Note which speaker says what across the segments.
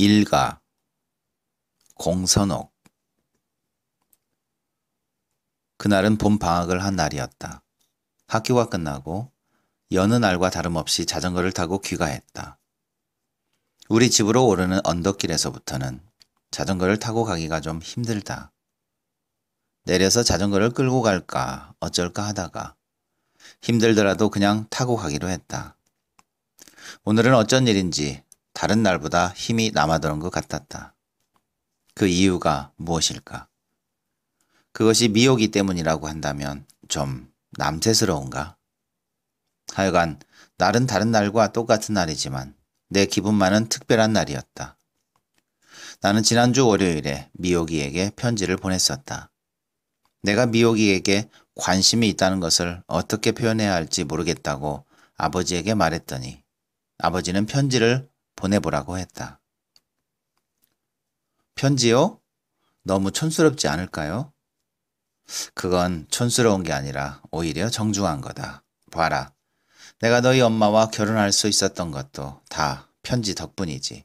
Speaker 1: 일가, 공선옥. 그날은 봄 방학을 한 날이었다. 학교가 끝나고 여느 날과 다름없이 자전거를 타고 귀가했다. 우리 집으로 오르는 언덕길에서부터는 자전거를 타고 가기가 좀 힘들다. 내려서 자전거를 끌고 갈까 어쩔까 하다가 힘들더라도 그냥 타고 가기로 했다. 오늘은 어쩐 일인지 다른 날보다 힘이 남아도는 것 같았다. 그 이유가 무엇일까? 그것이 미호기 때문이라고 한다면 좀 남세스러운가? 하여간 날은 다른 날과 똑같은 날이지만 내 기분만은 특별한 날이었다. 나는 지난주 월요일에 미호기에게 편지를 보냈었다. 내가 미호기에게 관심이 있다는 것을 어떻게 표현해야 할지 모르겠다고 아버지에게 말했더니 아버지는 편지를 보내보라고 했다. 편지요? 너무 촌스럽지 않을까요? 그건 촌스러운 게 아니라 오히려 정중한 거다. 봐라. 내가 너희 엄마와 결혼할 수 있었던 것도 다 편지 덕분이지.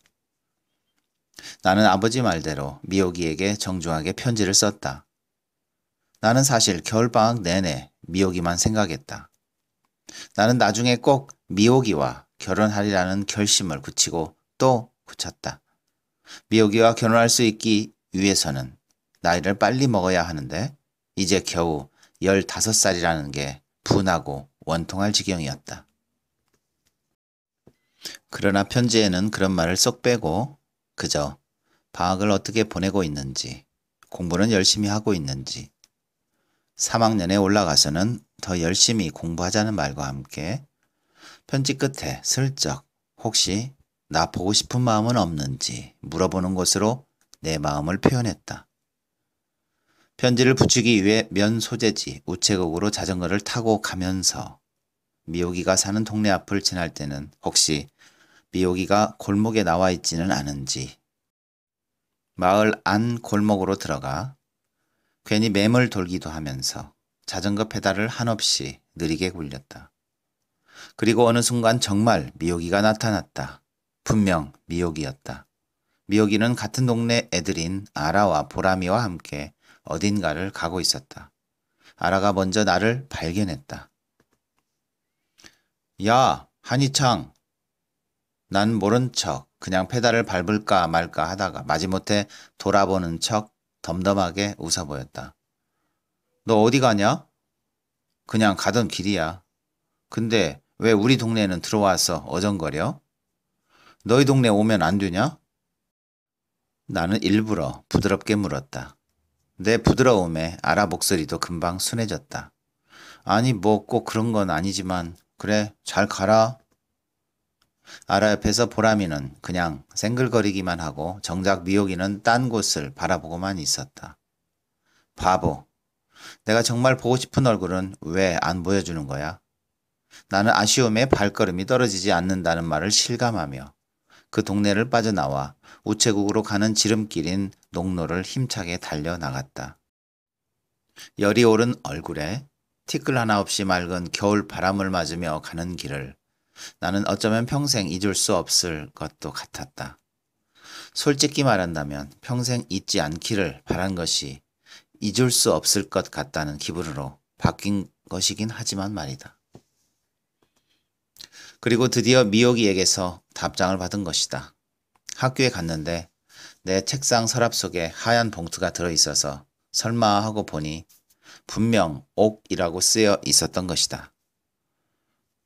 Speaker 1: 나는 아버지 말대로 미옥이에게 정중하게 편지를 썼다. 나는 사실 겨울방학 내내 미옥이만 생각했다. 나는 나중에 꼭 미옥이와 결혼하리라는 결심을 굳히고 또 굳혔다. 미옥이와 결혼할 수 있기 위해서는 나이를 빨리 먹어야 하는데 이제 겨우 15살이라는 게 분하고 원통할 지경이었다. 그러나 편지에는 그런 말을 쏙 빼고 그저 방학을 어떻게 보내고 있는지 공부는 열심히 하고 있는지 3학년에 올라가서는 더 열심히 공부하자는 말과 함께 편지 끝에 슬쩍 혹시 나 보고 싶은 마음은 없는지 물어보는 것으로 내 마음을 표현했다. 편지를 붙이기 위해 면 소재지 우체국으로 자전거를 타고 가면서 미호기가 사는 동네 앞을 지날 때는 혹시 미호기가 골목에 나와 있지는 않은지 마을 안 골목으로 들어가 괜히 맴을 돌기도 하면서 자전거 페달을 한없이 느리게 굴렸다. 그리고 어느 순간 정말 미옥이가 나타났다. 분명 미옥이었다미옥이는 같은 동네 애들인 아라와 보람이와 함께 어딘가를 가고 있었다. 아라가 먼저 나를 발견했다. 야, 한이창. 난 모른 척 그냥 페달을 밟을까 말까 하다가 마지못해 돌아보는 척 덤덤하게 웃어 보였다. 너 어디 가냐? 그냥 가던 길이야. 근데 왜 우리 동네는 들어와서 어정거려? 너희 동네 오면 안 되냐? 나는 일부러 부드럽게 물었다. 내 부드러움에 아라 목소리도 금방 순해졌다. 아니 뭐 꼭 그런 건 아니지만 그래 잘 가라. 아라 옆에서 보람이는 그냥 생글거리기만 하고 정작 미옥이는 딴 곳을 바라보고만 있었다. 바보. 내가 정말 보고 싶은 얼굴은 왜 안 보여주는 거야? 나는 아쉬움에 발걸음이 떨어지지 않는다는 말을 실감하며 그 동네를 빠져나와 우체국으로 가는 지름길인 농로를 힘차게 달려나갔다. 열이 오른 얼굴에 티끌 하나 없이 맑은 겨울 바람을 맞으며 가는 길을 나는 어쩌면 평생 잊을 수 없을 것도 같았다. 솔직히 말한다면 평생 잊지 않기를 바란 것이 잊을 수 없을 것 같다는 기분으로 바뀐 것이긴 하지만 말이다. 그리고 드디어 미옥이에게서 답장을 받은 것이다. 학교에 갔는데 내 책상 서랍 속에 하얀 봉투가 들어있어서 설마 하고 보니 분명 옥이라고 쓰여 있었던 것이다.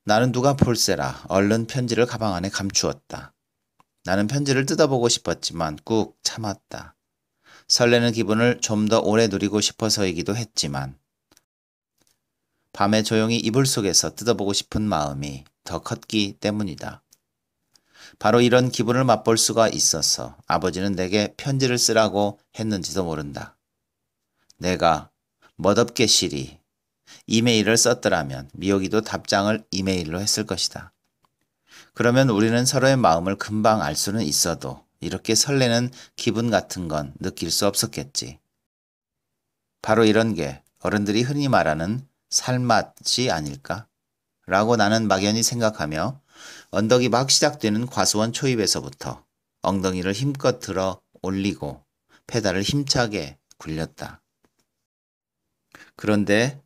Speaker 1: 나는 누가 볼세라 얼른 편지를 가방 안에 감추었다. 나는 편지를 뜯어보고 싶었지만 꾹 참았다. 설레는 기분을 좀 더 오래 누리고 싶어서이기도 했지만 밤에 조용히 이불 속에서 뜯어보고 싶은 마음이 더 컸기 때문이다. 바로 이런 기분을 맛볼 수가 있어서 아버지는 내게 편지를 쓰라고 했는지도 모른다. 내가 멋없게 시리 이메일을 썼더라면 미옥이도 답장을 이메일로 했을 것이다. 그러면 우리는 서로의 마음을 금방 알 수는 있어도 이렇게 설레는 기분 같은 건 느낄 수 없었겠지. 바로 이런 게 어른들이 흔히 말하는 살맛이 아닐까? 라고 나는 막연히 생각하며 언덕이 막 시작되는 과수원 초입에서부터 엉덩이를 힘껏 들어 올리고 페달을 힘차게 굴렸다. 그런데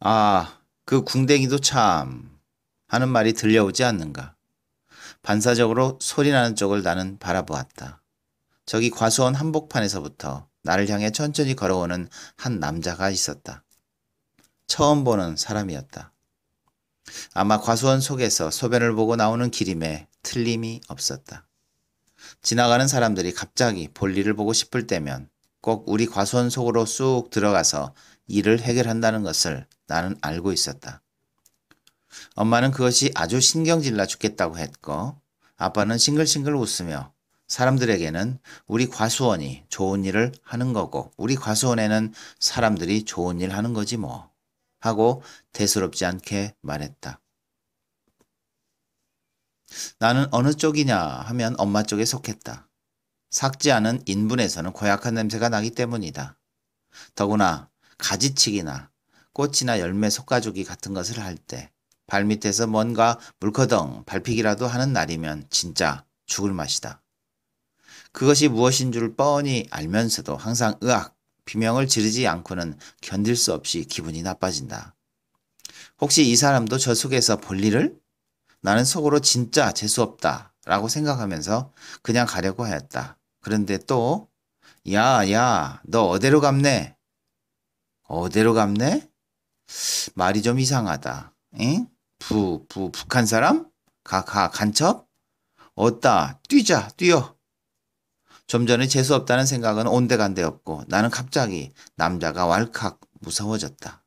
Speaker 1: 아, 그 궁뎅이도 참 하는 말이 들려오지 않는가. 반사적으로 소리나는 쪽을 나는 바라보았다. 저기 과수원 한복판에서부터 나를 향해 천천히 걸어오는 한 남자가 있었다. 처음 보는 사람이었다. 아마 과수원 속에서 소변을 보고 나오는 기림에 틀림이 없었다. 지나가는 사람들이 갑자기 볼일을 보고 싶을 때면 꼭 우리 과수원 속으로 쑥 들어가서 일을 해결한다는 것을 나는 알고 있었다. 엄마는 그것이 아주 신경질나 죽겠다고 했고 아빠는 싱글싱글 웃으며 사람들에게는 우리 과수원이 좋은 일을 하는 거고 우리 과수원에는 사람들이 좋은 일 하는 거지 뭐. 하고 대수롭지 않게 말했다. 나는 어느 쪽이냐 하면 엄마 쪽에 속했다. 삭지 않은 인분에서는 고약한 냄새가 나기 때문이다. 더구나 가지치기나 꽃이나 열매 속가주이 같은 것을 할 때 발밑에서 뭔가 물커덩 밟히기라도 하는 날이면 진짜 죽을 맛이다. 그것이 무엇인 줄 뻔히 알면서도 항상 의악 비명을 지르지 않고는 견딜 수 없이 기분이 나빠진다. 혹시 이 사람도 저 속에서 볼 일을? 나는 속으로 진짜 재수없다 라고 생각하면서 그냥 가려고 하였다. 그런데 또, 야, 야, 너 어디로 갔네? 어디로 갔네? 말이 좀 이상하다. 응? 부, 부, 북한 사람? 가, 가, 간첩? 어따, 뛰자, 뛰어. 좀 전에 재수없다는 생각은 온데간데 없고 나는 갑자기 남자가 왈칵 무서워졌다.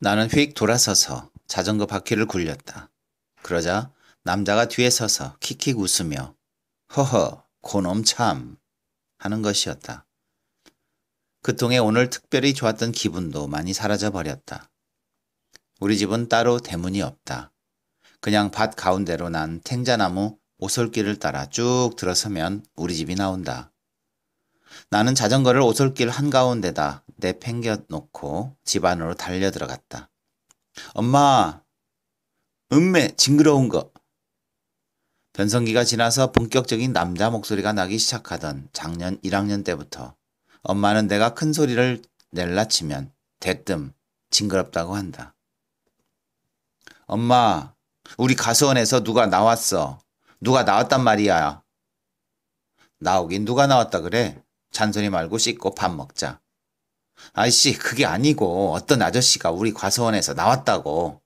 Speaker 1: 나는 휙 돌아서서 자전거 바퀴를 굴렸다. 그러자 남자가 뒤에 서서 킥킥 웃으며 허허 고놈 참 하는 것이었다. 그통에 오늘 특별히 좋았던 기분도 많이 사라져 버렸다. 우리 집은 따로 대문이 없다. 그냥 밭 가운데로 난 탱자나무 오솔길을 따라 쭉 들어서면 우리 집이 나온다. 나는 자전거를 오솔길 한가운데다 내팽겨놓고 집 안으로 달려 들어갔다. 엄마! 음메! 징그러운 거! 변성기가 지나서 본격적인 남자 목소리가 나기 시작하던 작년 1학년 때부터 엄마는 내가 큰 소리를 낼라 치면 대뜸 징그럽다고 한다. 엄마, 우리 가수원에서 누가 나왔어. 누가 나왔단 말이야. 나오긴 누가 나왔다 그래. 잔소리 말고 씻고 밥 먹자. 아이씨, 그게 아니고 어떤 아저씨가 우리 과수원에서 나왔다고.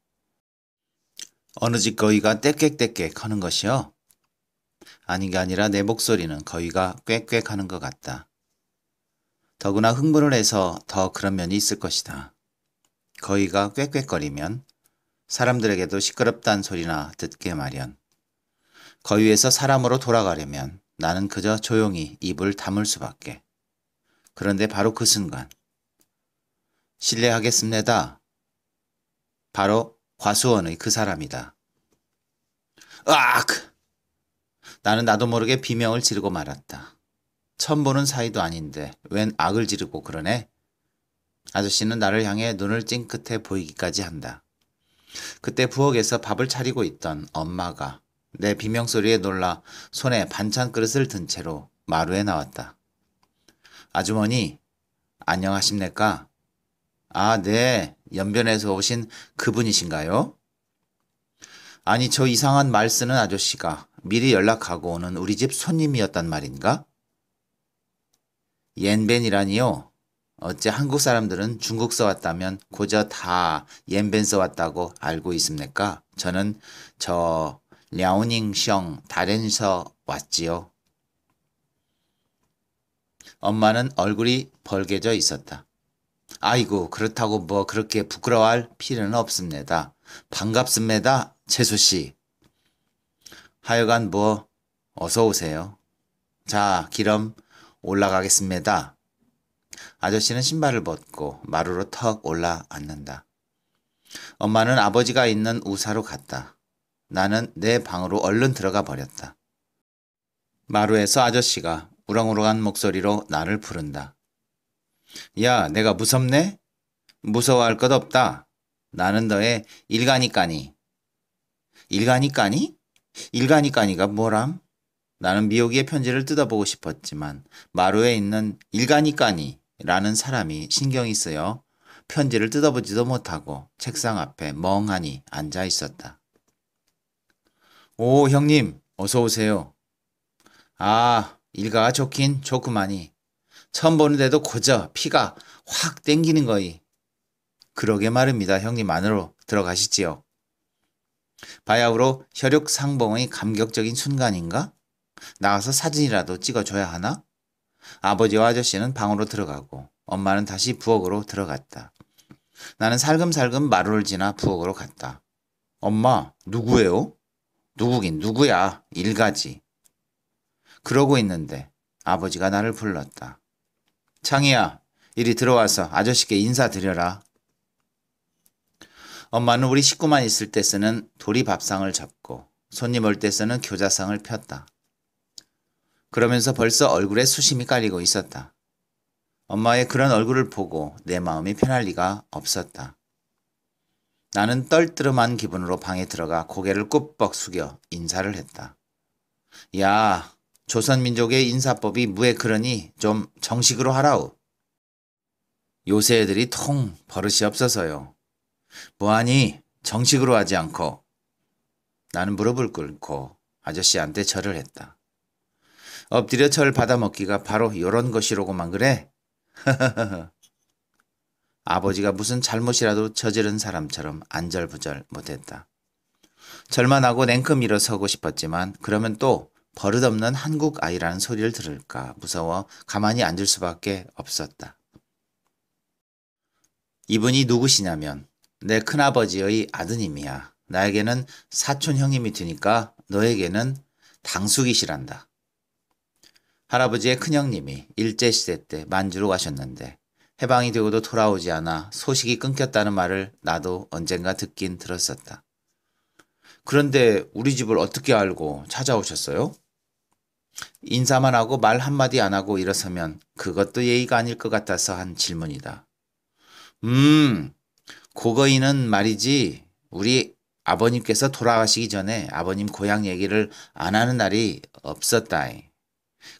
Speaker 1: 어느 집 거위가 떼깨떼깨 하는 것이요. 아닌 게 아니라 내 목소리는 거위가 꽥꽥 하는 것 같다. 더구나 흥분을 해서 더 그런 면이 있을 것이다. 거위가 꽥꽥거리면 사람들에게도 시끄럽단 소리나 듣게 마련. 거위에서 사람으로 돌아가려면 나는 그저 조용히 입을 다물 수밖에. 그런데 바로 그 순간. 실례하겠습니다. 바로 과수원의 그 사람이다. 으악! 나는 나도 모르게 비명을 지르고 말았다. 처음 보는 사이도 아닌데 웬 악을 지르고 그러네? 아저씨는 나를 향해 눈을 찡긋해 보이기까지 한다. 그때 부엌에서 밥을 차리고 있던 엄마가 내 비명소리에 놀라 손에 반찬 그릇을 든 채로 마루에 나왔다. 아주머니, 안녕하십니까? 아, 네. 연변에서 오신 그분이신가요? 아니, 저 이상한 말 쓰는 아저씨가 미리 연락하고 오는 우리 집 손님이었단 말인가? 옌벤이라니요? 어째 한국 사람들은 중국 써왔다면 고저 다 옌벤 써왔다고 알고 있습니까? 저는 저 랴오닝성 다른서 왔지요. 엄마는 얼굴이 벌개져 있었다. 아이고 그렇다고 뭐 그렇게 부끄러워할 필요는 없습니다. 반갑습니다. 채소씨 하여간 뭐 어서 오세요. 자 기름 올라가겠습니다. 아저씨는 신발을 벗고 마루로 턱 올라앉는다. 엄마는 아버지가 있는 우사로 갔다. 나는 내 방으로 얼른 들어가 버렸다. 마루에서 아저씨가 우렁우렁한 목소리로 나를 부른다. 야, 내가 무섭네? 무서워할 것 없다. 나는 너의 일가니까니. 일가니까니? 일가니까니가 뭐람? 나는 미오기의 편지를 뜯어보고 싶었지만 마루에 있는 일가니까니라는 사람이 신경이 쓰여 편지를 뜯어보지도 못하고 책상 앞에 멍하니 앉아 있었다. 오, 형님, 어서 오세요. 아, 일가 가 좋긴 좋구만이. 처음 보는데도 고저 피가 확 땡기는 거이. 그러게 말입니다. 형님 안으로 들어가시지요. 바야흐로 혈육 상봉의 감격적인 순간인가? 나가서 사진이라도 찍어줘야 하나? 아버지와 아저씨는 방으로 들어가고 엄마는 다시 부엌으로 들어갔다. 나는 살금살금 마루를 지나 부엌으로 갔다. 엄마, 누구예요? 누구긴 누구야 일가지. 그러고 있는데 아버지가 나를 불렀다. 창희야 이리 들어와서 아저씨께 인사드려라. 엄마는 우리 식구만 있을 때 쓰는 도리 밥상을 잡고 손님 올 때 쓰는 교자상을 폈다. 그러면서 벌써 얼굴에 수심이 깔리고 있었다. 엄마의 그런 얼굴을 보고 내 마음이 편할 리가 없었다. 나는 떨뜨름한 기분으로 방에 들어가 고개를 꾹벅 숙여 인사를 했다. 야, 조선민족의 인사법이 무에 그러니 좀 정식으로 하라우. 요새 애들이 통 버릇이 없어서요. 뭐하니 정식으로 하지 않고. 나는 무릎을 꿇고 아저씨한테 절을 했다. 엎드려 절 받아먹기가 바로 요런 것이로고만 그래? 아버지가 무슨 잘못이라도 저지른 사람처럼 안절부절 못했다. 절만하고 냉큼 일어서고 싶었지만 그러면 또 버릇없는 한국 아이라는 소리를 들을까 무서워 가만히 앉을 수밖에 없었다. 이분이 누구시냐면 내 큰아버지의 아드님이야. 나에게는 사촌 형님이 되니까 너에게는 당숙이시란다. 할아버지의 큰형님이 일제시대 때 만주로 가셨는데 해방이 되고도 돌아오지 않아 소식이 끊겼다는 말을 나도 언젠가 듣긴 들었었다. 그런데 우리 집을 어떻게 알고 찾아오셨어요? 인사만 하고 말 한마디 안 하고 일어서면 그것도 예의가 아닐 것 같아서 한 질문이다. 음, 고거이는 말이지 우리 아버님께서 돌아가시기 전에 아버님 고향 얘기를 안 하는 날이 없었다잉.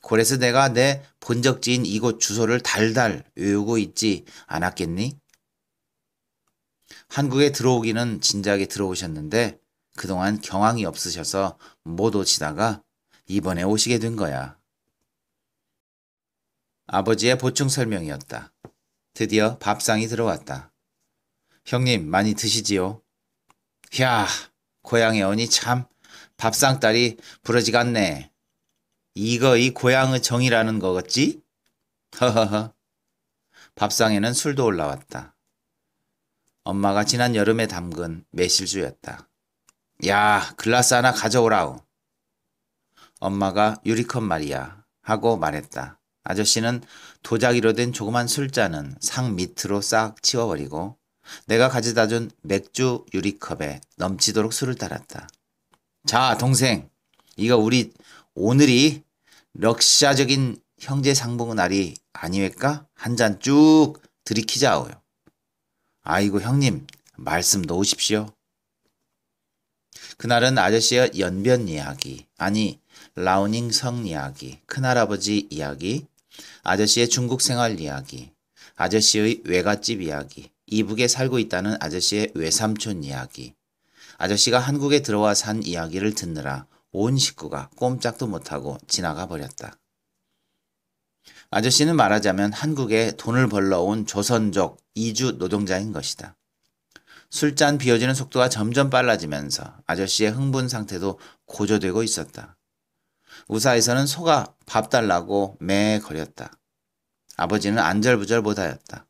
Speaker 1: 그래서 내가 내 본적지인 이곳 주소를 달달 외우고 있지 않았겠니? 한국에 들어오기는 진작에 들어오셨는데 그동안 경황이 없으셔서 못 오시다가 이번에 오시게 된 거야. 아버지의 보충 설명이었다. 드디어 밥상이 들어왔다. 형님, 많이 드시지요? 야, 고향에 오니 참 밥상딸이 부러지갔네. 이거 이 고향의 정이라는 거겠지? 허허허. 밥상에는 술도 올라왔다. 엄마가 지난 여름에 담근 매실주였다. 야, 글라스 하나 가져오라우. 엄마가 유리컵 말이야. 하고 말했다. 아저씨는 도자기로 된 조그만 술잔은 상 밑으로 싹 치워버리고 내가 가져다 준 맥주 유리컵에 넘치도록 술을 따랐다. 자, 동생. 이거 우리 오늘이 럭샤적인 형제 상봉의 날이 아니외까 한 잔 쭉 들이키자오요. 아이고 형님 말씀 놓으십시오. 그날은 아저씨의 연변 이야기 아니 라우닝성 이야기 큰할아버지 이야기 아저씨의 중국 생활 이야기 아저씨의 외갓집 이야기 이북에 살고 있다는 아저씨의 외삼촌 이야기 아저씨가 한국에 들어와 산 이야기를 듣느라 온 식구가 꼼짝도 못하고 지나가 버렸다. 아저씨는 말하자면 한국에 돈을 벌러 온 조선족 이주 노동자인 것이다. 술잔 비워지는 속도가 점점 빨라지면서 아저씨의 흥분 상태도 고조되고 있었다. 우사에서는 소가 밥 달라고 매 거렸다. 아버지는 안절부절 보다였다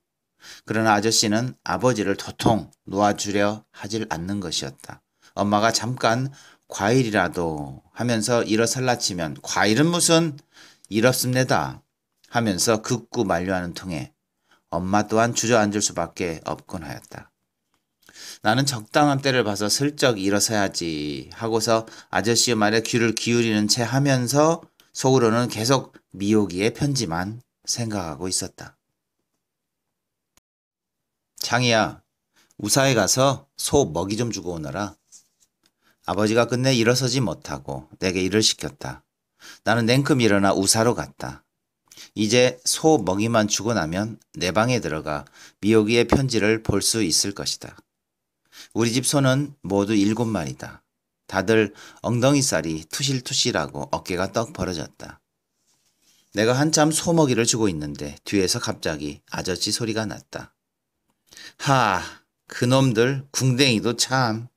Speaker 1: 그러나 아저씨는 아버지를 도통 놓아주려 하질 않는 것이었다. 엄마가 잠깐 과일이라도 하면서 일어설라치면 과일은 무슨 이렇습니다 하면서 극구 만류하는 통에 엄마 또한 주저앉을 수밖에 없곤 하였다. 나는 적당한 때를 봐서 슬쩍 일어서야지 하고서 아저씨의 말에 귀를 기울이는 채 하면서 속으로는 계속 미오기의 편지만 생각하고 있었다. 장이야 우사에 가서 소 먹이 좀 주고 오너라. 아버지가 끝내 일어서지 못하고 내게 일을 시켰다. 나는 냉큼 일어나 우사로 갔다. 이제 소 먹이만 주고 나면 내 방에 들어가 미오기의 편지를 볼 수 있을 것이다. 우리 집 소는 모두 일곱 마리다. 다들 엉덩이살이 투실투실하고 어깨가 떡 벌어졌다. 내가 한참 소 먹이를 주고 있는데 뒤에서 갑자기 아저씨 소리가 났다. 하, 그놈들 궁뎅이도 참.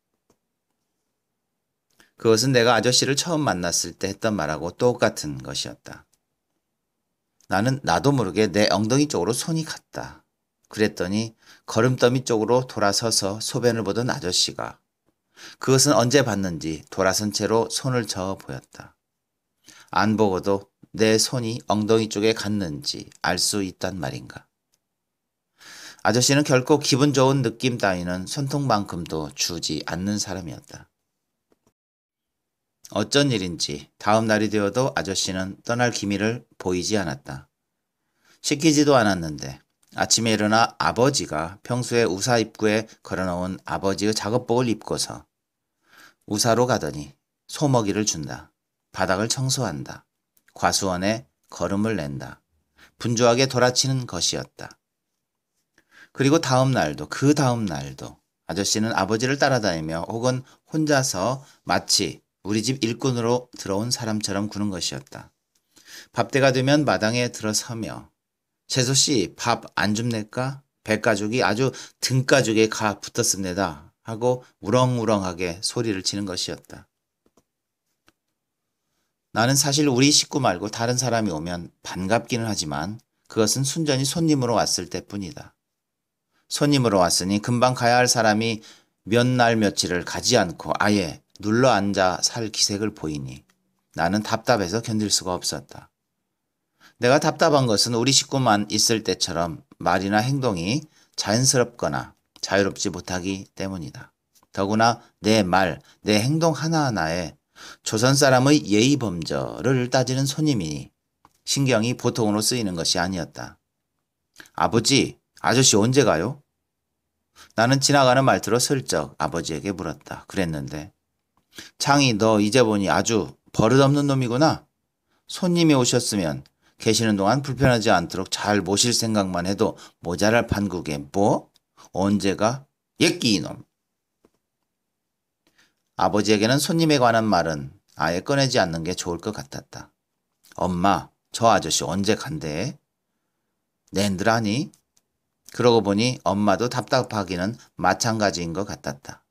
Speaker 1: 그것은 내가 아저씨를 처음 만났을 때 했던 말하고 똑같은 것이었다. 나는 나도 모르게 내 엉덩이 쪽으로 손이 갔다. 그랬더니 걸음더미 쪽으로 돌아서서 소변을 보던 아저씨가 그것은 언제 봤는지 돌아선 채로 손을 저어 보였다. 안 보고도 내 손이 엉덩이 쪽에 갔는지 알 수 있단 말인가. 아저씨는 결코 기분 좋은 느낌 따위는 손톱만큼도 주지 않는 사람이었다. 어쩐 일인지 다음 날이 되어도 아저씨는 떠날 기미를 보이지 않았다. 시키지도 않았는데 아침에 일어나 아버지가 평소에 우사 입구에 걸어놓은 아버지의 작업복을 입고서 우사로 가더니 소먹이를 준다. 바닥을 청소한다. 과수원에 걸음을 낸다. 분주하게 돌아치는 것이었다. 그리고 다음 날도 그 다음 날도 아저씨는 아버지를 따라다니며 혹은 혼자서 마치 우리 집 일꾼으로 들어온 사람처럼 구는 것이었다. 밥때가 되면 마당에 들어서며 채소씨 밥 안 줍낼까? 배가죽이 아주 등가죽에 가 붙었습니다. 하고 우렁우렁하게 소리를 치는 것이었다. 나는 사실 우리 식구 말고 다른 사람이 오면 반갑기는 하지만 그것은 순전히 손님으로 왔을 때뿐이다. 손님으로 왔으니 금방 가야 할 사람이 몇 날 며칠을 가지 않고 아예 눌러 앉아 살 기색을 보이니 나는 답답해서 견딜 수가 없었다. 내가 답답한 것은 우리 식구만 있을 때처럼 말이나 행동이 자연스럽거나 자유롭지 못하기 때문이다. 더구나 내 말, 내 행동 하나하나에 조선 사람의 예의 범절을 따지는 손님이니 신경이 보통으로 쓰이는 것이 아니었다. 아버지, 아저씨 언제 가요? 나는 지나가는 말투로 슬쩍 아버지에게 물었다. 그랬는데 장이 너 이제 보니 아주 버릇없는 놈이구나. 손님이 오셨으면 계시는 동안 불편하지 않도록 잘 모실 생각만 해도 모자랄 판국에 뭐? 언제가? 예끼 이놈. 아버지에게는 손님에 관한 말은 아예 꺼내지 않는 게 좋을 것 같았다. 엄마, 저 아저씨 언제 간대? 낸들 하니? 그러고 보니 엄마도 답답하기는 마찬가지인 것 같았다.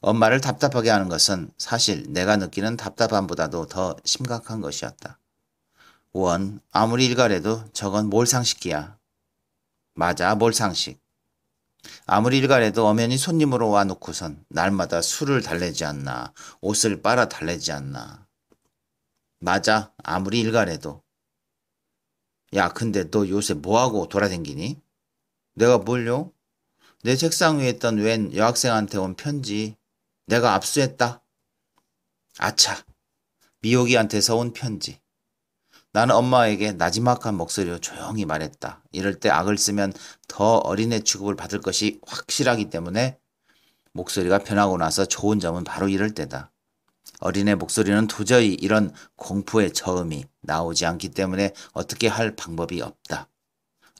Speaker 1: 엄마를 답답하게 하는 것은 사실 내가 느끼는 답답함보다도 더 심각한 것이었다. 원, 아무리 일가래도 저건 몰상식이야. 맞아, 몰상식. 아무리 일가래도 엄연히 손님으로 와놓고선 날마다 술을 달래지 않나, 옷을 빨아 달래지 않나. 맞아, 아무리 일가래도. 야, 근데 너 요새 뭐하고 돌아댕기니? 내가 뭘요? 내 책상 위에 있던 웬 여학생한테 온 편지. 내가 압수했다. 아차. 미옥이한테서 온 편지. 나는 엄마에게 나지막한 목소리로 조용히 말했다. 이럴 때 악을 쓰면 더 어린애 취급을 받을 것이 확실하기 때문에 목소리가 변하고 나서 좋은 점은 바로 이럴 때다. 어린애 목소리는 도저히 이런 공포의 저음이 나오지 않기 때문에 어떻게 할 방법이 없다.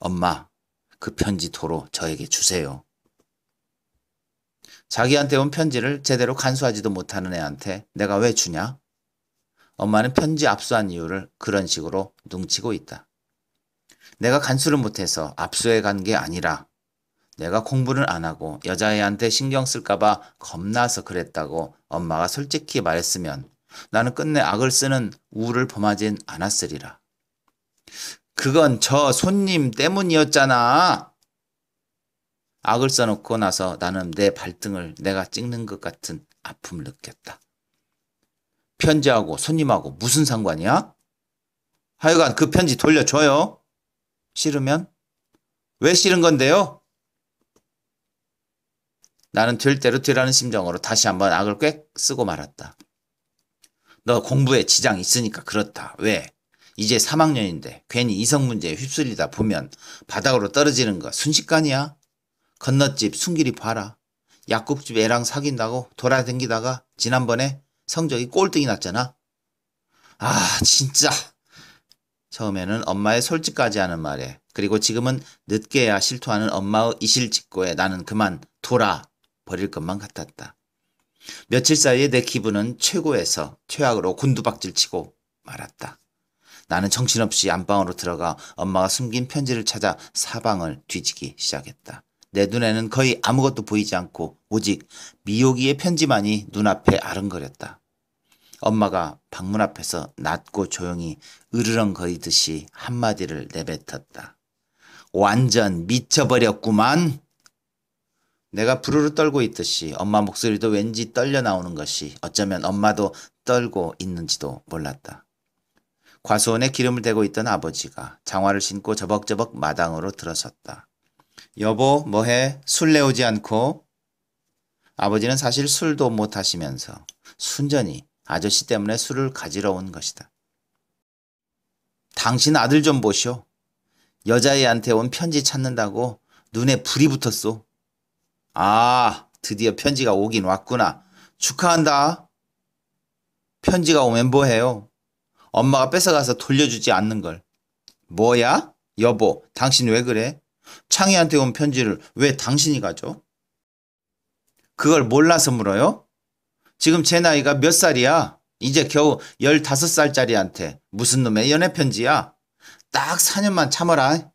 Speaker 1: 엄마, 그 편지 도로 저에게 주세요. 자기한테 온 편지를 제대로 간수하지도 못하는 애한테 내가 왜 주냐? 엄마는 편지 압수한 이유를 그런 식으로 뭉치고 있다. 내가 간수를 못해서 압수해 간 게 아니라 내가 공부를 안 하고 여자애한테 신경 쓸까봐 겁나서 그랬다고 엄마가 솔직히 말했으면 나는 끝내 악을 쓰는 우를 범하진 않았으리라. 그건 저 손님 때문이었잖아. 악을 써놓고 나서 나는 내 발등을 내가 찍는 것 같은 아픔을 느꼈다. 편지하고 손님하고 무슨 상관이야? 하여간 그 편지 돌려줘요. 싫으면? 왜 싫은 건데요? 나는 될 대로 되라는 심정으로 다시 한번 악을 꽥 쓰고 말았다. 너 공부에 지장 있으니까 그렇다. 왜? 이제 3학년인데 괜히 이성 문제에 휩쓸리다 보면 바닥으로 떨어지는 거 순식간이야. 건너집 순길이 봐라. 약국집 애랑 사귄다고 돌아댕기다가 지난번에 성적이 꼴등이 났잖아. 아 진짜. 처음에는 엄마의 솔직까지 하는 말에 그리고 지금은 늦게야 실토하는 엄마의 이실직고에 나는 그만 돌아 버릴 것만 같았다. 며칠 사이에 내 기분은 최고에서 최악으로 곤두박질 치고 말았다. 나는 정신없이 안방으로 들어가 엄마가 숨긴 편지를 찾아 사방을 뒤지기 시작했다. 내 눈에는 거의 아무것도 보이지 않고 오직 미호기의 편지만이 눈앞에 아른거렸다. 엄마가 방문 앞에서 낮고 조용히 으르렁거리듯이 한마디를 내뱉었다. 완전 미쳐버렸구만! 내가 부르르 떨고 있듯이 엄마 목소리도 왠지 떨려 나오는 것이 어쩌면 엄마도 떨고 있는지도 몰랐다. 과수원에 기름을 대고 있던 아버지가 장화를 신고 저벅저벅 마당으로 들어섰다. 여보, 뭐해? 술 내오지 않고? 아버지는 사실 술도 못 하시면서 순전히 아저씨 때문에 술을 가지러 온 것이다. 당신 아들 좀 보시오. 여자애한테 온 편지 찾는다고 눈에 불이 붙었소. 아, 드디어 편지가 오긴 왔구나. 축하한다. 편지가 오면 뭐해요? 엄마가 뺏어가서 돌려주지 않는 걸. 뭐야? 여보, 당신 왜 그래? 창희한테 온 편지를 왜 당신이 가져? 그걸 몰라서 물어요? 지금 제 나이가 몇 살이야? 이제 겨우 15살짜리한테 무슨 놈의 연애 편지야? 딱 4년만 참아라.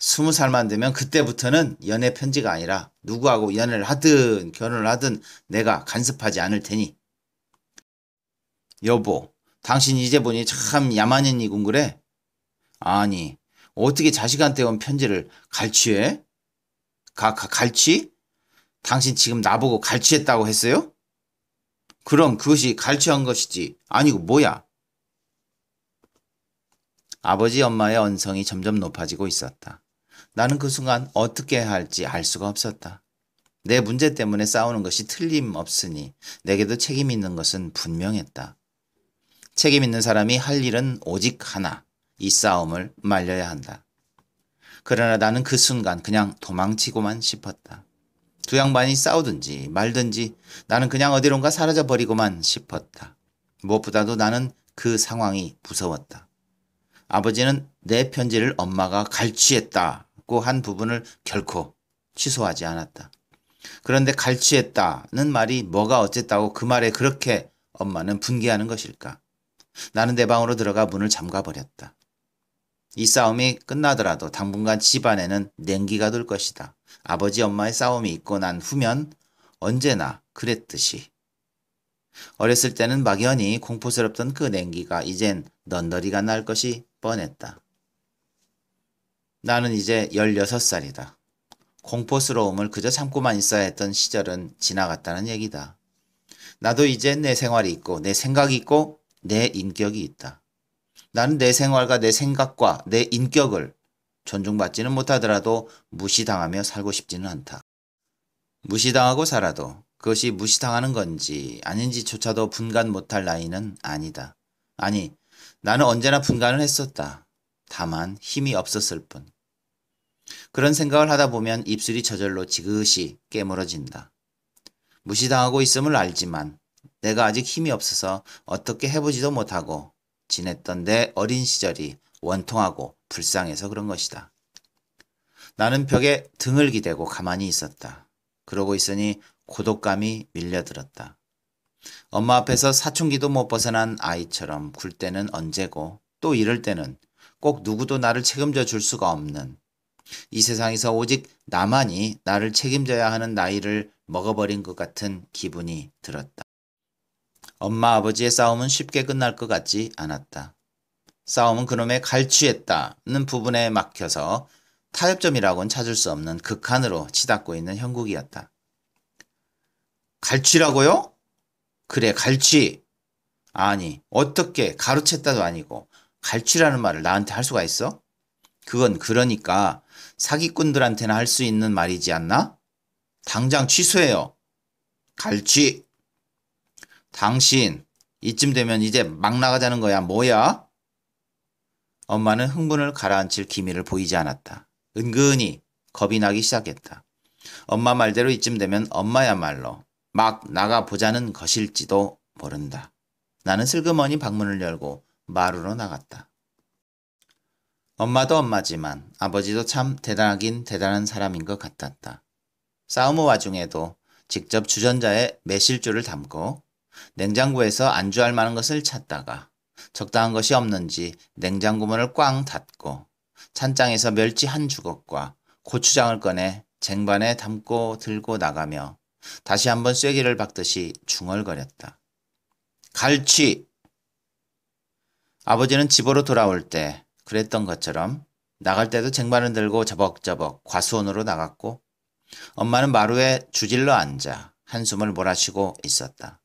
Speaker 1: 20살만 되면 그때부터는 연애 편지가 아니라 누구하고 연애를 하든 결혼을 하든 내가 간섭하지 않을 테니. 여보, 당신 이제 보니 참 야만인이군 그래? 아니, 어떻게 자식한테 온 편지를 갈취해? 가, 가, 갈취? 당신 지금 나보고 갈취했다고 했어요? 그럼 그것이 갈취한 것이지 아니고 뭐야? 아버지 엄마의 언성이 점점 높아지고 있었다. 나는 그 순간 어떻게 할지 알 수가 없었다. 내 문제 때문에 싸우는 것이 틀림없으니 내게도 책임 있는 것은 분명했다. 책임 있는 사람이 할 일은 오직 하나. 이 싸움을 말려야 한다. 그러나 나는 그 순간 그냥 도망치고만 싶었다. 두 양반이 싸우든지 말든지 나는 그냥 어디론가 사라져버리고만 싶었다. 무엇보다도 나는 그 상황이 무서웠다. 아버지는 내 편지를 엄마가 갈취했다고 한 부분을 결코 취소하지 않았다. 그런데 갈취했다는 말이 뭐가 어쨌다고 그 말에 그렇게 엄마는 분개하는 것일까? 나는 내 방으로 들어가 문을 잠가버렸다. 이 싸움이 끝나더라도 당분간 집안에는 냉기가 돌 것이다. 아버지 엄마의 싸움이 있고 난 후면 언제나 그랬듯이. 어렸을 때는 막연히 공포스럽던 그 냉기가 이젠 넌더리가 날 것이 뻔했다. 나는 이제 16살이다. 공포스러움을 그저 참고만 있어야 했던 시절은 지나갔다는 얘기다. 나도 이제 내 생활이 있고 내 생각이 있고 내 인격이 있다. 나는 내 생활과 내 생각과 내 인격을 존중받지는 못하더라도 무시당하며 살고 싶지는 않다. 무시당하고 살아도 그것이 무시당하는 건지 아닌지조차도 분간 못할 나이는 아니다. 아니, 나는 언제나 분간을 했었다. 다만 힘이 없었을 뿐. 그런 생각을 하다 보면 입술이 저절로 지그시 깨물어진다. 무시당하고 있음을 알지만 내가 아직 힘이 없어서 어떻게 해보지도 못하고 지냈던 내 어린 시절이 원통하고 불쌍해서 그런 것이다. 나는 벽에 등을 기대고 가만히 있었다. 그러고 있으니 고독감이 밀려들었다. 엄마 앞에서 사춘기도 못 벗어난 아이처럼 굴 때는 언제고 또 이럴 때는 꼭 누구도 나를 책임져 줄 수가 없는 이 세상에서 오직 나만이 나를 책임져야 하는 나이를 먹어버린 것 같은 기분이 들었다. 엄마 아버지의 싸움은 쉽게 끝날 것 같지 않았다. 싸움은 그놈의 갈취했다는 부분에 막혀서 타협점이라고는 찾을 수 없는 극한으로 치닫고 있는 형국이었다. 갈취라고요? 그래 갈취. 아니 어떻게 가로챘다도 아니고 갈취라는 말을 나한테 할 수가 있어? 그건 그러니까 사기꾼들한테나 할 수 있는 말이지 않나? 당장 취소해요. 갈취. 당신 이쯤 되면 이제 막 나가자는 거야 뭐야? 엄마는 흥분을 가라앉힐 기미를 보이지 않았다. 은근히 겁이 나기 시작했다. 엄마 말대로 이쯤 되면 엄마야말로 막 나가보자는 것일지도 모른다. 나는 슬그머니 방문을 열고 마루로 나갔다. 엄마도 엄마지만 아버지도 참 대단하긴 대단한 사람인 것 같았다. 싸움 와중에도 직접 주전자에 매실주를 담고 냉장고에서 안주할 만한 것을 찾다가 적당한 것이 없는지 냉장고 문을 꽝 닫고 찬장에서 멸치 한 주걱과 고추장을 꺼내 쟁반에 담고 들고 나가며 다시 한번 쐐기를 박듯이 중얼거렸다. 갈치! 아버지는 집으로 돌아올 때 그랬던 것처럼 나갈 때도 쟁반을 들고 저벅저벅 과수원으로 나갔고 엄마는 마루에 주질러 앉아 한숨을 몰아쉬고 있었다.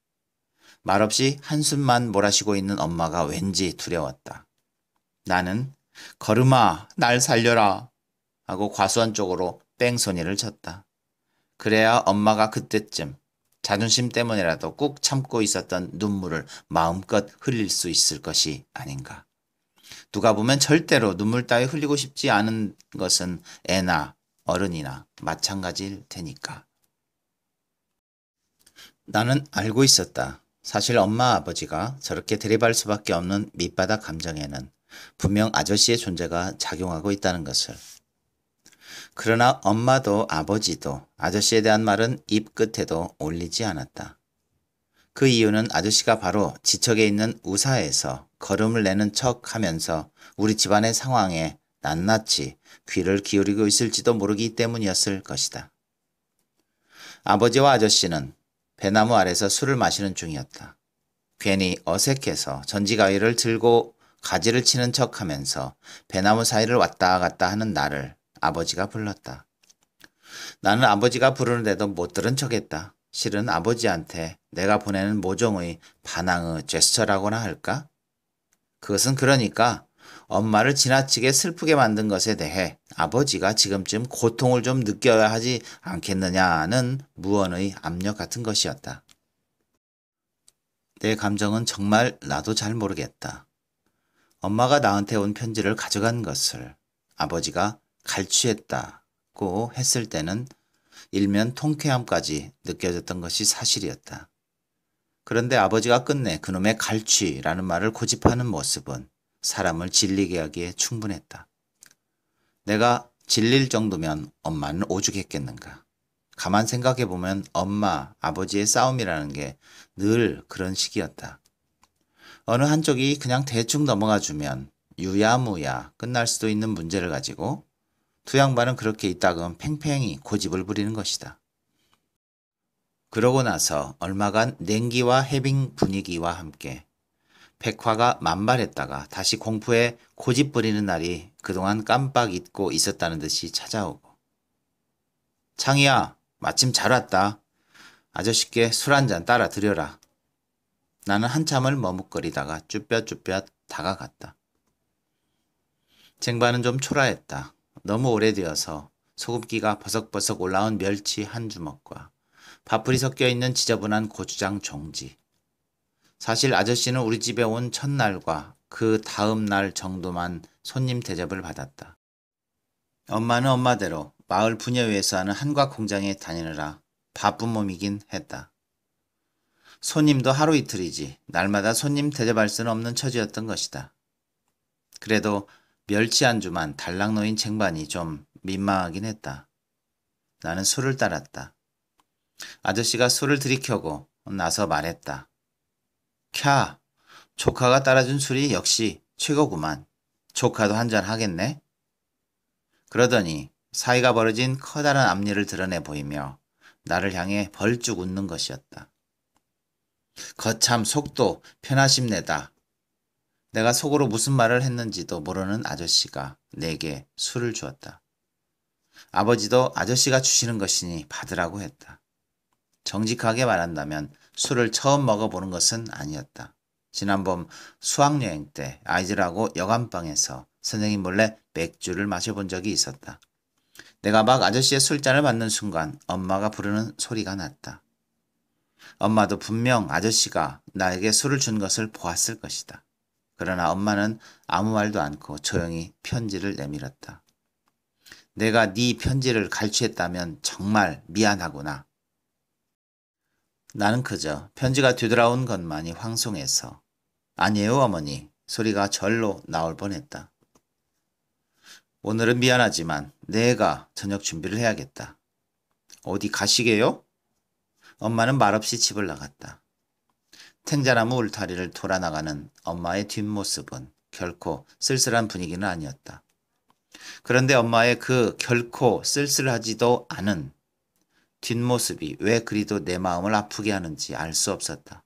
Speaker 1: 말없이 한숨만 몰아쉬고 있는 엄마가 왠지 두려웠다. 나는 걸음아 날 살려라 하고 과수원 쪽으로 뺑소니를 쳤다. 그래야 엄마가 그때쯤 자존심 때문이라도 꾹 참고 있었던 눈물을 마음껏 흘릴 수 있을 것이 아닌가. 누가 보면 절대로 눈물 따위 흘리고 싶지 않은 것은 애나 어른이나 마찬가지일 테니까. 나는 알고 있었다. 사실 엄마 아버지가 저렇게 드립할 수밖에 없는 밑바닥 감정에는 분명 아저씨의 존재가 작용하고 있다는 것을. 그러나 엄마도 아버지도 아저씨에 대한 말은 입 끝에도 올리지 않았다. 그 이유는 아저씨가 바로 지척에 있는 우사에서 걸음을 내는 척 하면서 우리 집안의 상황에 낱낱이 귀를 기울이고 있을지도 모르기 때문이었을 것이다. 아버지와 아저씨는 배나무 아래서 술을 마시는 중이었다. 괜히 어색해서 전지가위를 들고 가지를 치는 척하면서 배나무 사이를 왔다 갔다 하는 나를 아버지가 불렀다. 나는 아버지가 부르는데도 못 들은 척했다. 실은 아버지한테 내가 보내는 모종의 반항의 제스처라고나 할까? 그것은 그러니까 엄마를 지나치게 슬프게 만든 것에 대해 아버지가 지금쯤 고통을 좀 느껴야 하지 않겠느냐는 무언의 압력 같은 것이었다. 내 감정은 정말 나도 잘 모르겠다. 엄마가 나한테 온 편지를 가져간 것을 아버지가 갈취했다고 했을 때는 일면 통쾌함까지 느껴졌던 것이 사실이었다. 그런데 아버지가 끝내 그놈의 갈취라는 말을 고집하는 모습은 사람을 질리게 하기에 충분했다. 내가 질릴 정도면 엄마는 오죽했겠는가. 가만 생각해 보면 엄마, 아버지의 싸움이라는 게 늘 그런 식이었다. 어느 한쪽이 그냥 대충 넘어가 주면 유야무야 끝날 수도 있는 문제를 가지고 두 양반은 그렇게 있다금 팽팽히 고집을 부리는 것이다. 그러고 나서 얼마간 냉기와 해빙 분위기와 함께 백화가 만발했다가 다시 공포에 고집 부리는 날이 그동안 깜빡 잊고 있었다는 듯이 찾아오고 창이야 마침 잘 왔다. 아저씨께 술 한 잔 따라 드려라. 나는 한참을 머뭇거리다가 쭈뼛쭈뼛 다가갔다. 쟁반은 좀 초라했다. 너무 오래되어서 소금기가 버석버석 올라온 멸치 한 주먹과 밥풀이 섞여 있는 지저분한 고추장 종지, 사실 아저씨는 우리 집에 온 첫날과 그 다음 날 정도만 손님 대접을 받았다. 엄마는 엄마대로 마을 분녀회에서 하는 한과 공장에 다니느라 바쁜 몸이긴 했다. 손님도 하루 이틀이지 날마다 손님 대접할 수는 없는 처지였던 것이다. 그래도 멸치 안주만 달랑 놓인 쟁반이 좀 민망하긴 했다. 나는 술을 따랐다. 아저씨가 술을 들이켜고 나서 말했다. 캬, 조카가 따라준 술이 역시 최고구만. 조카도 한잔 하겠네. 그러더니 사이가 벌어진 커다란 앞니를 드러내 보이며 나를 향해 벌쭉 웃는 것이었다. 거참 속도 편하십네다. 내가 속으로 무슨 말을 했는지도 모르는 아저씨가 내게 술을 주었다. 아버지도 아저씨가 주시는 것이니 받으라고 했다. 정직하게 말한다면 술을 처음 먹어보는 것은 아니었다. 지난번 수학여행 때 아이들하고 여관방에서 선생님 몰래 맥주를 마셔본 적이 있었다. 내가 막 아저씨의 술잔을 받는 순간 엄마가 부르는 소리가 났다. 엄마도 분명 아저씨가 나에게 술을 준 것을 보았을 것이다. 그러나 엄마는 아무 말도 않고 조용히 편지를 내밀었다. 내가 네 편지를 갈취했다면 정말 미안하구나. 나는 그저 편지가 뒤돌아온 것만이 황송해서 아니에요 어머니 소리가 절로 나올 뻔했다. 오늘은 미안하지만 내가 저녁 준비를 해야겠다. 어디 가시게요? 엄마는 말없이 집을 나갔다. 탱자나무 울타리를 돌아 나가는 엄마의 뒷모습은 결코 쓸쓸한 분위기는 아니었다. 그런데 엄마의 그 결코 쓸쓸하지도 않은 뒷모습이 왜 그리도 내 마음을 아프게 하는지 알 수 없었다.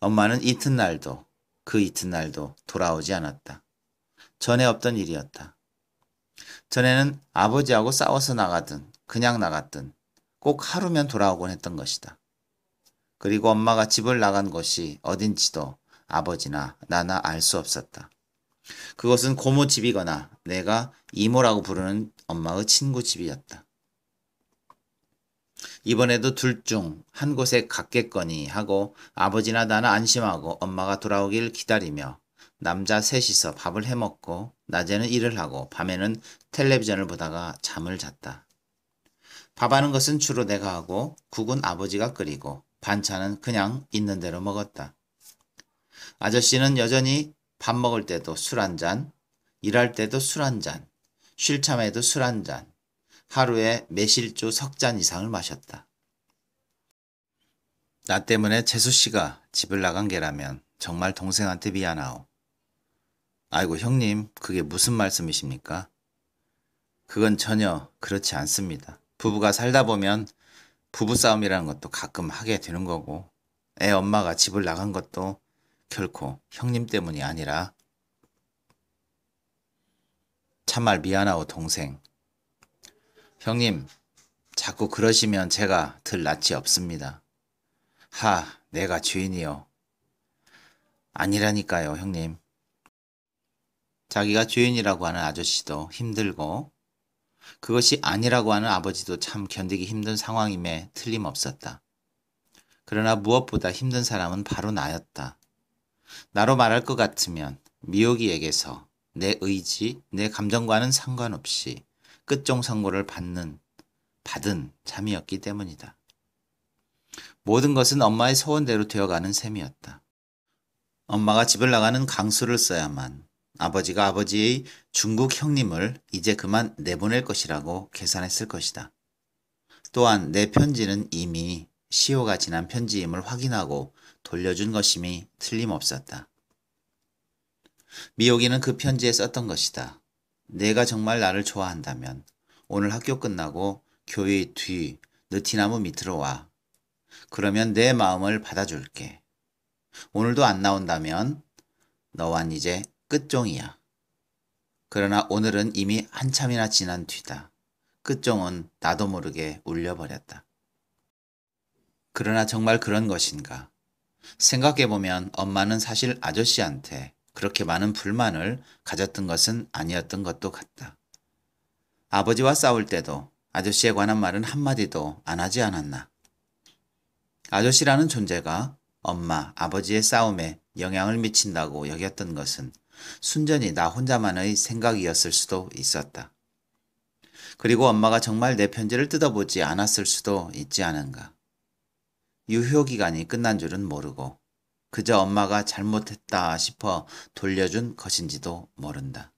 Speaker 1: 엄마는 이튿날도 그 이튿날도 돌아오지 않았다. 전에 없던 일이었다. 전에는 아버지하고 싸워서 나가든 그냥 나갔든 꼭 하루면 돌아오곤 했던 것이다. 그리고 엄마가 집을 나간 것이 어딘지도 아버지나 나나 알 수 없었다. 그것은 고모 집이거나 내가 이모라고 부르는 엄마의 친구 집이었다. 이번에도 둘 중 한 곳에 갔겠거니 하고 아버지나 나는 안심하고 엄마가 돌아오길 기다리며 남자 셋이서 밥을 해먹고 낮에는 일을 하고 밤에는 텔레비전을 보다가 잠을 잤다. 밥하는 것은 주로 내가 하고 국은 아버지가 끓이고 반찬은 그냥 있는 대로 먹었다. 아저씨는 여전히 밥 먹을 때도 술 한 잔, 일할 때도 술 한 잔, 쉴 참에도 술 한 잔, 하루에 매실주 석 잔 이상을 마셨다. 나 때문에 채수 씨가 집을 나간 게라면 정말 동생한테 미안하오. 아이고 형님 그게 무슨 말씀이십니까? 그건 전혀 그렇지 않습니다. 부부가 살다 보면 부부싸움이라는 것도 가끔 하게 되는 거고 애 엄마가 집을 나간 것도 결코 형님 때문이 아니라 참말 미안하오 동생 형님, 자꾸 그러시면 제가 들 낯이 없습니다. 하, 내가 주인이요. 아니라니까요, 형님. 자기가 주인이라고 하는 아저씨도 힘들고 그것이 아니라고 하는 아버지도 참 견디기 힘든 상황임에 틀림없었다. 그러나 무엇보다 힘든 사람은 바로 나였다. 나로 말할 것 같으면 미옥이에게서 내 의지, 내 감정과는 상관없이 끝종 선고를 받는 받은 잠이었기 때문이다. 모든 것은 엄마의 소원대로 되어가는 셈이었다. 엄마가 집을 나가는 강수를 써야만 아버지가 아버지의 중국 형님을 이제 그만 내보낼 것이라고 계산했을 것이다. 또한 내 편지는 이미 시효가 지난 편지임을 확인하고 돌려준 것임이 틀림없었다. 미옥이는 그 편지에 썼던 것이다. 내가 정말 나를 좋아한다면 오늘 학교 끝나고 교회 뒤 느티나무 밑으로 와. 그러면 내 마음을 받아줄게. 오늘도 안 나온다면 너와 이제 끝종이야. 그러나 오늘은 이미 한참이나 지난 뒤다. 끝종은 나도 모르게 울려버렸다. 그러나 정말 그런 것인가? 생각해보면 엄마는 사실 아저씨한테 그렇게 많은 불만을 가졌던 것은 아니었던 것도 같다. 아버지와 싸울 때도 아저씨에 관한 말은 한마디도 안 하지 않았나. 아저씨라는 존재가 엄마, 아버지의 싸움에 영향을 미친다고 여겼던 것은 순전히 나 혼자만의 생각이었을 수도 있었다. 그리고 엄마가 정말 내 편지를 뜯어보지 않았을 수도 있지 않은가. 유효기간이 끝난 줄은 모르고 그저 엄마가 잘못했다 싶어 돌려준 것인지도 모른다.